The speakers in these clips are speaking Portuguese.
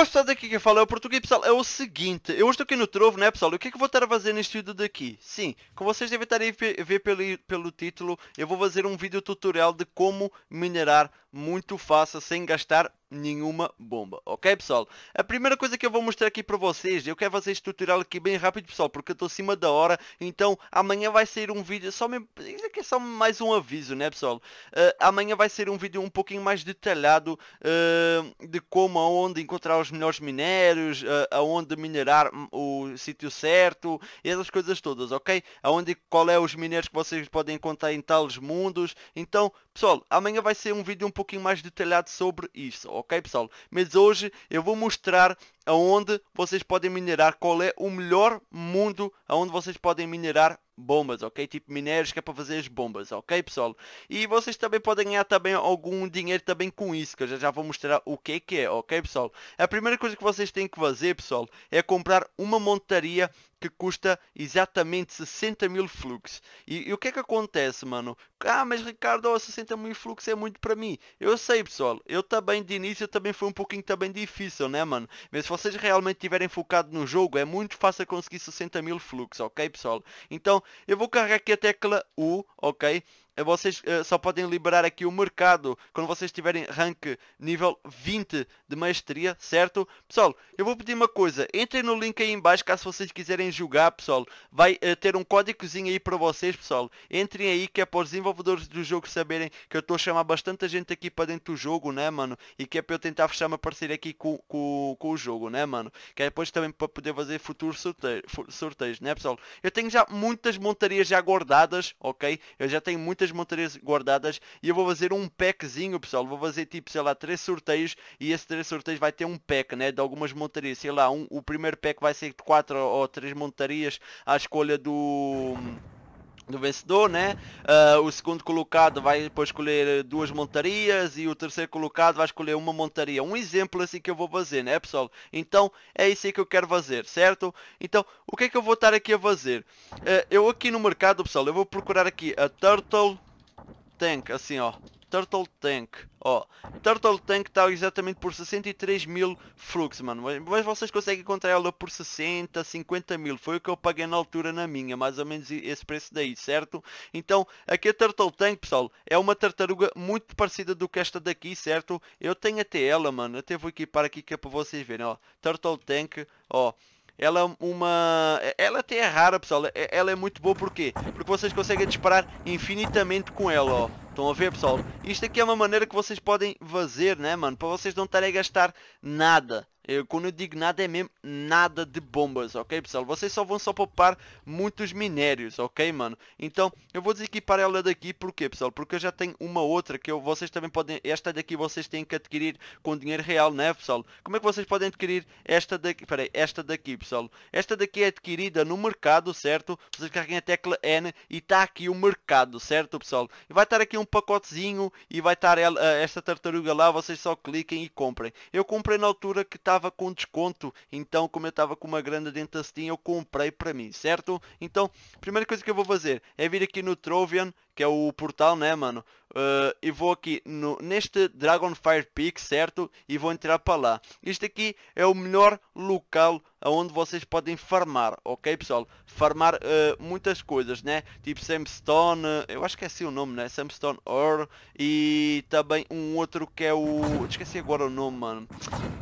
gosto daqui que fala é o português, pessoal. É o seguinte, eu estou aqui no Trovo, né, pessoal? E o que é que eu vou estar a fazer neste vídeo daqui? Sim, como vocês devem estar a ver pelo, pelo título, eu vou fazer um vídeo tutorial de como minerar muito fácil, sem gastar nenhuma bomba, ok pessoal? A primeira coisa que eu vou mostrar aqui para vocês, eu quero fazer este tutorial aqui bem rápido pessoal, porque eu estou acima da hora, então amanhã vai sair um vídeo, só mesmo, aqui é só mais um aviso, né pessoal? Uh, amanhã vai sair um vídeo um pouquinho mais detalhado uh, de como, aonde encontrar os melhores minérios, uh, aonde minerar o sítio certo, essas coisas todas, ok? Aonde, qual é os minérios que vocês podem encontrar em tales mundos, então pessoal, amanhã vai ser um vídeo um pouquinho mais detalhado sobre isso, ok? ok pessoal? Mas hoje eu vou mostrar aonde vocês podem minerar, qual é o melhor mundo aonde vocês podem minerar bombas, ok? Tipo minérios que é para fazer as bombas, ok pessoal? E vocês também podem ganhar também algum dinheiro também com isso, que eu já, já vou mostrar o que é que é, ok pessoal? A primeira coisa que vocês têm que fazer pessoal, é comprar uma montaria que custa exatamente 60 mil flux. E, e, o que é que acontece, mano? Ah, mas Ricardo, oh, 60 mil flux é muito para mim. Eu sei, pessoal. Eu também, de início, também foi um pouquinho também difícil, né, mano? Mas se vocês realmente tiverem focado no jogo, é muito fácil conseguir 60 mil flux, ok, pessoal? Então, eu vou carregar aqui a tecla U, ok? Eh, vocês uh, só podem liberar aqui o mercado quando vocês tiverem rank nível 20 de maestria, certo? Pessoal, eu vou pedir uma coisa, entrem no link aí embaixo caso vocês quiserem jogar, pessoal. Vai uh, ter um códigozinho aí para vocês, pessoal. Entrem aí que é para os desenvolvedores do jogo saberem que eu estou a chamar bastante gente aqui para dentro do jogo, né, mano? E que é para eu tentar fechar uma parceria aqui com, com, com o jogo, né, mano? Que é depois também para poder fazer futuros sorteios, sorteios, né, pessoal? Eu tenho já muitas montarias já guardadas, ok? Eu já tenho muitas montarias guardadas e eu vou fazer um packzinho, pessoal. Vou fazer tipo, sei lá, três sorteios e esse três sorteios vai ter um pack, né? De algumas montarias. Sei lá, um, o primeiro pack vai ser de quatro ou três montarias à escolha do do vencedor, né? Uh, o segundo colocado vai depois escolher duas montarias e o terceiro colocado vai escolher uma montaria. Um exemplo assim que eu vou fazer, né, pessoal? Então, é isso aí que eu quero fazer, certo? Então, o que é que eu vou estar aqui a fazer? Uh, eu aqui no mercado, pessoal, eu vou procurar aqui a Turtle Tank, assim, ó. Turtle Tank. Ó, Turtle Tank está exatamente por 63 mil flux, mano. Mas, mas vocês conseguem encontrar ela por 60, 50 mil. Foi o que eu paguei na altura na minha, mais ou menos esse preço daí, certo? Então, aqui a é Turtle Tank, pessoal, é uma tartaruga muito parecida do que esta daqui, certo? Eu tenho até ela, mano. até vou equipar aqui que é para vocês verem, ó. Turtle Tank, ó ela é uma... Ela é até é rara, pessoal. É, ela é muito boa, porque Porque vocês conseguem disparar infinitamente com ela, ó. Estão a ver, pessoal? Isto aqui é uma maneira que vocês podem fazer, né, mano? Para vocês não estarem a gastar nada. Eu, quando eu digo nada é mesmo nada de bombas, ok pessoal? Vocês só vão só poupar muitos minérios, ok mano? Então eu vou desequipar ela daqui, porquê pessoal? Porque eu já tenho uma outra que eu, vocês também podem, esta daqui vocês têm que adquirir com dinheiro real, né pessoal? Como é que vocês podem adquirir esta daqui, peraí, esta daqui pessoal? Esta daqui é adquirida no mercado, certo? Vocês carreguem a tecla N e está aqui o mercado, certo pessoal? E vai estar aqui um pacotezinho e vai estar ela, eh, esta tartaruga lá, vocês só cliquem e comprem. Eu comprei na altura que estava estava com desconto. Então, como eu estava com uma grande dentastinha, eu comprei para mim, certo? Então, a primeira coisa que eu vou fazer é vir aqui no Trovian que é o portal, né, mano? Uh, e vou aqui no, neste Dragonfire Peak, certo? E vou entrar para lá. Isto aqui é o melhor local onde vocês podem farmar, ok pessoal? Farmar uh, muitas coisas, né? Tipo Samstone, uh, ah, eu acho que é assim o nome, né? Samstone Ore e também um outro que é o... Esqueci agora o nome, mano.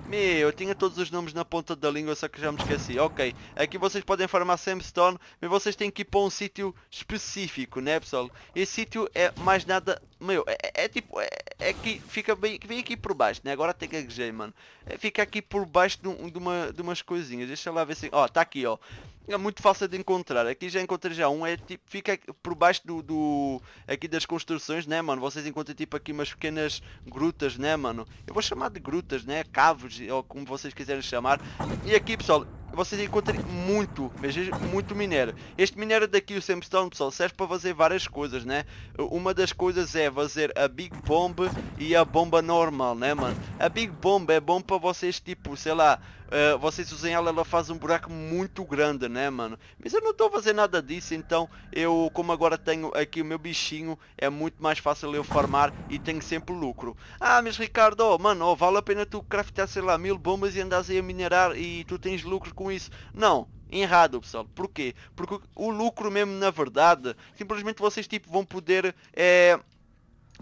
Meu, eu tinha todos os nomes na ponta da língua, só que já me esqueci. Ok, aqui vocês podem farmar Samstone, mas vocês têm que ir para um sítio específico, né pessoal? E sítio é mais nada... Meu, é, é, é tipo... É, é que fica bem, vem aqui por baixo, né? Agora tem que gaguejei, mano. É, fica aqui por baixo de, de, uma, de umas coisinhas. Deixa lá ver se... Ó, tá aqui, ó. É muito fácil de encontrar. Aqui já encontrei já um. É tipo... Fica por baixo do... do aqui das construções, né, mano? Vocês encontram tipo aqui umas pequenas grutas, né, mano? Eu vou chamar de grutas, né? Cavos, ou como vocês quiserem chamar. E aqui, pessoal vocês encontrem muito, mas muito minério. Este minério daqui, o Sandstone, pessoal, serve para fazer várias coisas, né? Uma das coisas é fazer a Big Bomb e a bomba normal, né, mano? A Big Bomb é bom para vocês, tipo, sei lá, uh, vocês usam ela, ela faz um buraco muito grande, né, mano? Mas eu não estou fazendo nada disso, então eu, como agora tenho aqui o meu bichinho, é muito mais fácil eu farmar e tenho sempre lucro. Ah, mas Ricardo, mano, oh, vale a pena tu craftar, sei lá, mil bombas e andas aí a minerar e tu tens lucro com isso. Não, Errado, pessoal. Porquê? Porque o lucro mesmo, na verdade, simplesmente vocês tipo vão poder é,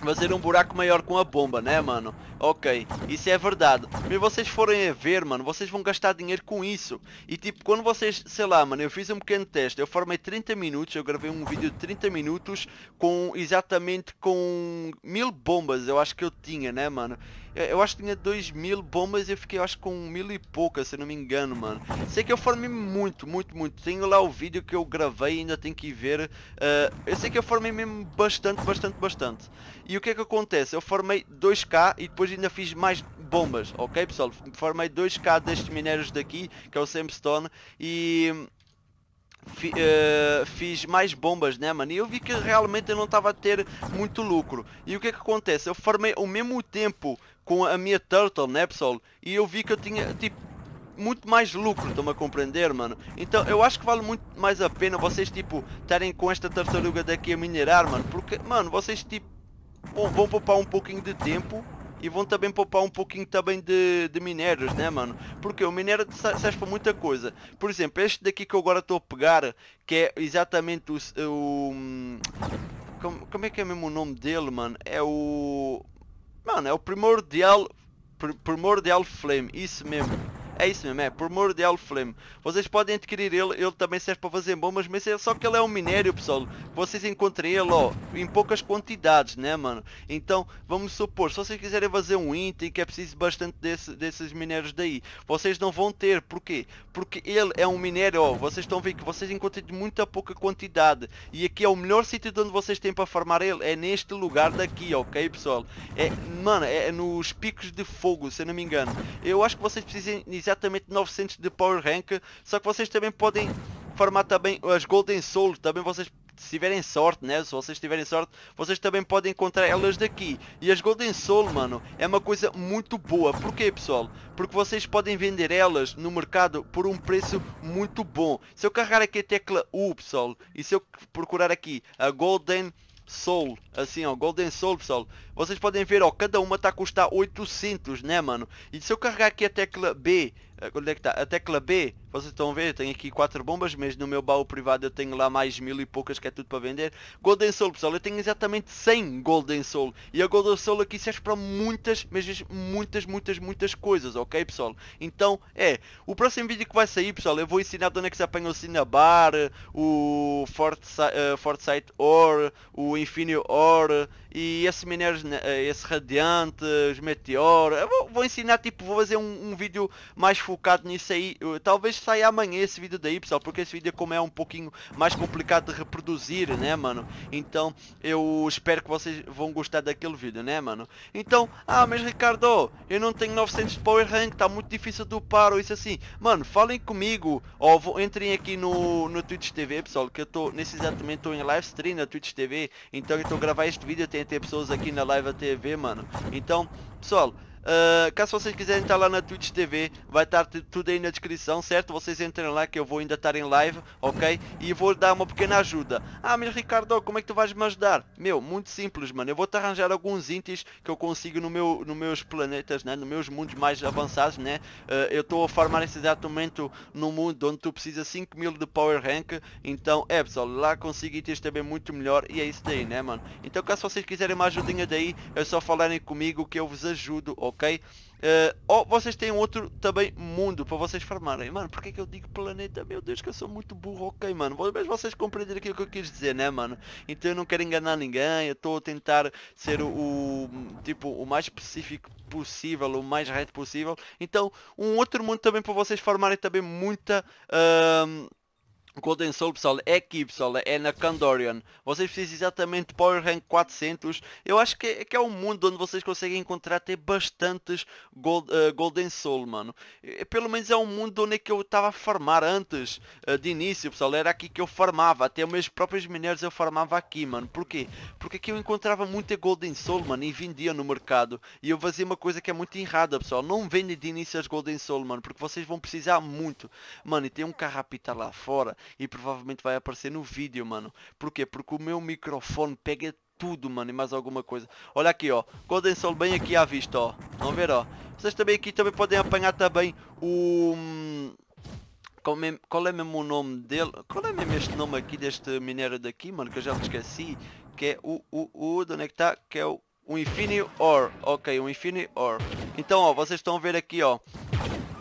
fazer é um buraco maior com a bomba, né, mano? Ok, isso é verdade. Mas vocês forem a ver, mano, vocês vão gastar dinheiro com isso. E tipo, quando vocês, sei lá, mano, eu fiz um pequeno teste. Eu formei 30 minutos, eu gravei um vídeo de 30 minutos com, exatamente com mil bombas, eu acho que eu tinha, né, mano? Eu acho que tinha 2 mil bombas e eu fiquei, eu acho, com mil e poucas, se não me engano, mano. Sei que eu formei muito, muito, muito. Tenho lá o vídeo que eu gravei, ainda tem que ver. Uh, eu sei que eu formei mesmo bastante, bastante, bastante. E o que é que acontece? Eu formei 2k e depois ainda fiz mais bombas, ok, pessoal? Formei 2k destes minérios daqui, que é o Sandstone, e Fiz, uh, eh, fiz mais bombas, né, mano? E eu vi que realmente eu não estava a ter muito lucro. E o que é que acontece? Eu formei ao mesmo tempo com a minha Turtle, né, pessoal? E eu vi que eu tinha, tipo, muito mais lucro, estão a compreender, mano? Então, eu acho que vale muito mais a pena vocês, tipo, estarem com esta tartaruga daqui a minerar, mano. Porque, mano, vocês, tipo, vão, vão poupar um pouquinho de tempo e vão também poupar um pouquinho também de, de minérios, né mano? Porque o minério serve para muita coisa. Por exemplo, este daqui que eu agora estou a pegar, que é exatamente o... o hum, como, como é que é mesmo o nome dele, mano? É o... Mano, é o Primordial... Primordial Flame, isso mesmo. É isso mesmo, é por muro de Flame. Vocês podem adquirir ele, ele também serve para fazer bombas, mas é só que ele é um minério, pessoal. Vocês encontrem ele, ó, em poucas quantidades, né, mano? Então, vamos supor, se vocês quiserem fazer um item que é preciso bastante desse, desses minérios daí, vocês não vão ter, porquê? Porque ele é um minério, ó, vocês estão vendo que vocês encontram de muita pouca quantidade. E aqui é o melhor sítio onde vocês têm para farmar ele, é neste lugar daqui, ok, pessoal? É, mano, é nos picos de fogo, se eu não me engano. Eu acho que vocês precisam exatamente 900 de Power Rank, só que vocês também podem farmar também as Golden Soul, também vocês se tiverem sorte, né? Se vocês tiverem sorte, vocês também podem encontrar elas daqui. E as Golden Soul, mano, é uma coisa muito boa. Porquê, pessoal? Porque vocês podem vender elas no mercado por um preço muito bom. Se eu carregar aqui a tecla U, pessoal, e se eu procurar aqui a Golden Soul, assim ó, Golden Soul pessoal Vocês podem ver ó, cada uma tá a custar 800 né mano E se eu carregar aqui a tecla B é, onde é que tá? A tecla B, vocês estão a ver, eu tenho aqui quatro bombas, mas no meu baú privado eu tenho lá mais mil e poucas que é tudo para vender. Golden Soul, pessoal, eu tenho exatamente 100 Golden Soul. E a Golden Soul aqui serve para muitas, mas muitas, muitas, muitas coisas, ok, pessoal? Então, é, o próximo vídeo que vai sair, pessoal, eu vou ensinar de onde é que se apanha o Cinnabar, o Fortsi uh, Ore, o Infinio Ore, e esse minério, eh, esse Radiante, os Meteor. Eu vou, vou ensinar, tipo, vou fazer um, um vídeo mais focado nisso aí. Eu, talvez saia amanhã esse vídeo daí, pessoal, porque esse vídeo como é um pouquinho mais complicado de reproduzir, né, mano? Então, eu espero que vocês vão gostar daquele vídeo, né, mano? Então, ah, mas Ricardo, eu não tenho 900 de power rank, tá muito difícil do paro, isso assim. Mano, falem comigo, ou vou, entrem aqui no, no Twitch TV, pessoal, que eu tô, nesse exatamente, tô em live stream na Twitch TV, então eu tô a gravar este vídeo, tem até pessoas aqui na live TV, mano. Então, pessoal, Uh, caso vocês quiserem estar lá na Twitch TV, vai estar tudo aí na descrição, certo? Vocês entrem lá que eu vou ainda estar em live, ok? E vou dar uma pequena ajuda. Ah, mas Ricardo, como é que tu vais me ajudar? Meu, muito simples, mano. Eu vou-te arranjar alguns itens que eu consigo no meu, no meus planetas, né? Nos meus mundos mais avançados, né? Uh, eu estou a farmar esse exato momento no mundo onde tu precisa 5 mil de Power Rank. Então, é pessoal, lá consigo itens também muito melhor e é isso daí, né, mano? Então, caso vocês quiserem uma ajudinha daí, é só falarem comigo que eu vos ajudo, ok? ok? Uh, ou vocês têm outro também mundo para vocês farmarem. Mano, porque é que eu digo planeta? Meu Deus, que eu sou muito burro, ok, mano. Mas vocês compreenderam aquilo que eu quis dizer, né, mano? Então eu não quero enganar ninguém, eu estou a tentar ser o, o, tipo, o mais específico possível, o mais reto possível. Então, um outro mundo também para vocês formarem também muita... Uh, Golden Soul, pessoal, é aqui, pessoal, é na Candorian. Vocês precisam exatamente de Power Rank 400. Eu acho que é, que é um mundo onde vocês conseguem encontrar até bastantes gold, uh, eh, Golden Soul, mano. E, pelo menos é um mundo onde é que eu estava a farmar antes, uh, de início, pessoal. Era aqui que eu farmava. Até meus próprios minérios eu farmava aqui, mano. Porquê? Porque aqui eu encontrava muita é Golden Soul, mano, e vendia no mercado. E eu fazia uma coisa que é muito errada, pessoal. Não vende de início as Golden Soul, mano, porque vocês vão precisar muito. Mano, e tem um carrapita lá fora e provavelmente vai aparecer no vídeo, mano. Porquê? Porque o meu microfone pega tudo, mano, e mais alguma coisa. Olha aqui, ó. Golden Soul bem aqui à vista, ó. Vão ver, ó. Vocês também aqui também podem apanhar também o... Hum, é, qual é, mesmo o nome dele? Qual é mesmo este nome aqui deste minério daqui, mano? Que eu já me esqueci. Que é o... o, o de onde é que está? Que é o... O Infinity ore Ok, o Infinity ore Então, ó, vocês estão a ver aqui, ó.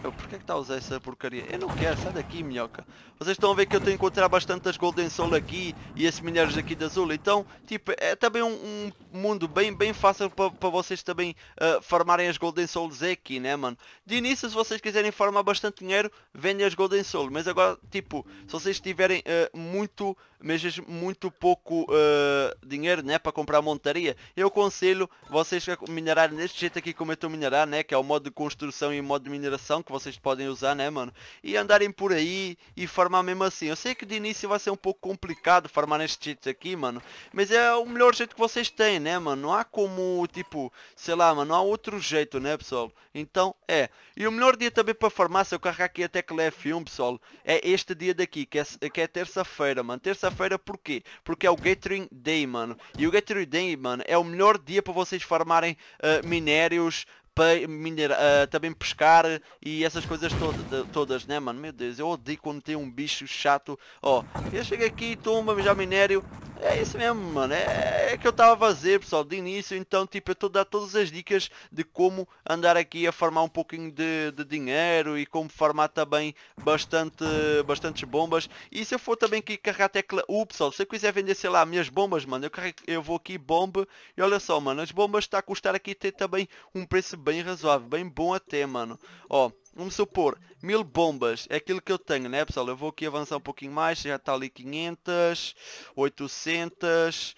Meu, porquê é que está a usar essa porcaria? Eu não quero, sai daqui, minhoca. Vocês estão a ver que eu tenho que encontrar as Golden Soul aqui e esses minérios aqui da azul. Então, tipo, é também um, um mundo bem, bem fácil para vocês também uh, farmarem as Golden Souls aqui, né, mano? De início, se vocês quiserem farmar bastante dinheiro, vendem as Golden Souls. Mas agora, tipo, se vocês tiverem uh, muito, mesmo muito pouco uh, dinheiro, né, para comprar montaria, eu aconselho vocês a minerar neste jeito aqui como eu estou a minerar, né, que é o modo de construção e o modo de mineração que vocês podem usar, né, mano? E andarem por aí e farmar mesmo assim. Eu sei que de início vai ser um pouco complicado farmar nestes cheats aqui, mano. Mas é o melhor jeito que vocês têm, né, mano? Não há como, tipo, sei lá, mano, não há outro jeito, né, pessoal? Então, é. E o melhor dia também para farmar, se eu carregar aqui a tecla F1, pessoal, é este dia daqui, que é, que é terça-feira, mano. Terça-feira porquê? Porque é o Gathering Day, mano. E o Gathering Day, mano, é o melhor dia para vocês farmarem uh, minérios, uh, também pescar e essas coisas to de, todas, né mano? Meu Deus, eu odeio quando tem um bicho chato. Ó, oh, eu chego aqui, tumba, já minério, é isso mesmo, mano. É, é que eu estava a fazer, pessoal, de início. Então, tipo, eu estou a dar todas as dicas de como andar aqui a formar um pouquinho de, de dinheiro e como formar também bastante, bastantes bombas. E se eu for também aqui carregar a tecla U, uh, pessoal, se eu quiser vender, sei lá, minhas bombas, mano, eu, carrego, eu vou aqui bomba e olha só, mano, as bombas está a custar aqui ter também um preço bem razoável, bem bom até, mano. Ó, vamos supor, mil bombas, é aquilo que eu tenho, né pessoal? Eu vou aqui avançar um pouquinho mais, já está ali 500, 800,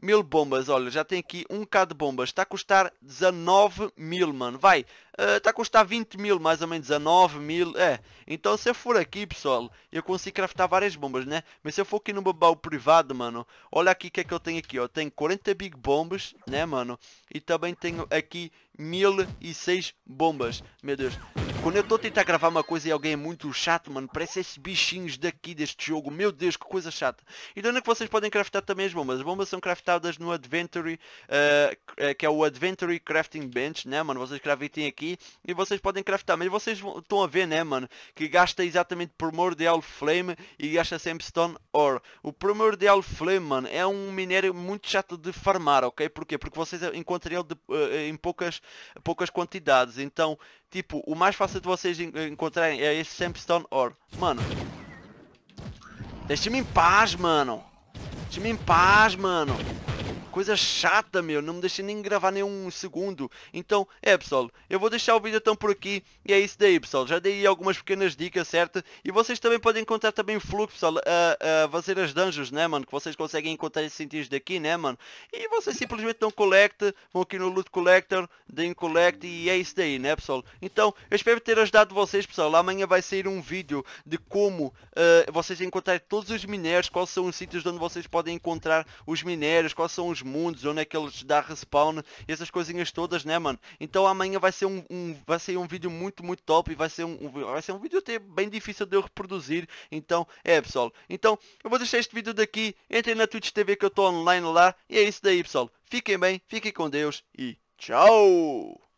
mil bombas, olha, já tem aqui um k de bombas, está a custar 19 mil, mano, vai, uh, está a custar 20 mil, mais ou menos, 19 mil, é, então se eu for aqui, pessoal, eu consigo craftar várias bombas, né, mas se eu for aqui no meu privado, mano, olha aqui o que é que eu tenho aqui, ó, tenho 40 big bombas, né, mano, e também tenho aqui 1006 bombas, meu Deus, quando eu estou a tentar gravar uma coisa e alguém é muito chato, mano, parece esses bichinhos daqui deste jogo. Meu Deus, que coisa chata. E de onde é que vocês podem craftar também as bombas? As bombas são craftadas no Adventure, uh, que é o Adventure Crafting Bench, né, mano? Vocês gravitem aqui e vocês podem craftar. Mas vocês estão a ver, né, mano, que gasta exatamente Primordial Flame e gasta sempre Stone Ore. O Primordial Flame, mano, é um minério muito chato de farmar, ok? Porquê? Porque vocês encontram ele de, uh, em poucas, poucas quantidades. Então, Tipo, o mais fácil de vocês encontrarem é esse Sandstone Ore. Mano. Deixa-me em paz, mano. Deixa-me em paz, mano. Coisa chata, meu. Não me deixei nem gravar nenhum segundo. Então, é, pessoal. Eu vou deixar o vídeo então por aqui. E é isso daí, pessoal. Já dei algumas pequenas dicas, certo? E vocês também podem encontrar também o fluxo, pessoal. A, a fazer as dungeons, né, mano? Que vocês conseguem encontrar esses sentidos daqui, né, mano? E vocês simplesmente dão collect. Vão aqui no loot collector. Deem collect. E é isso daí, né, pessoal? Então, eu espero ter ajudado vocês, pessoal. Amanhã vai sair um vídeo de como uh, vocês encontrar todos os minérios. Quais são os sítios onde vocês podem encontrar os minérios. Quais são os mundos, onde é que eles dá respawn, essas coisinhas todas, né, mano? Então amanhã vai ser um, um vai ser um vídeo muito, muito top e vai ser um, um, vai ser um vídeo até bem difícil de eu reproduzir. Então, é, pessoal. Então, eu vou deixar este vídeo daqui. Entrem na Twitch TV que eu estou online lá. E é isso daí, pessoal. Fiquem bem, fiquem com Deus e tchau!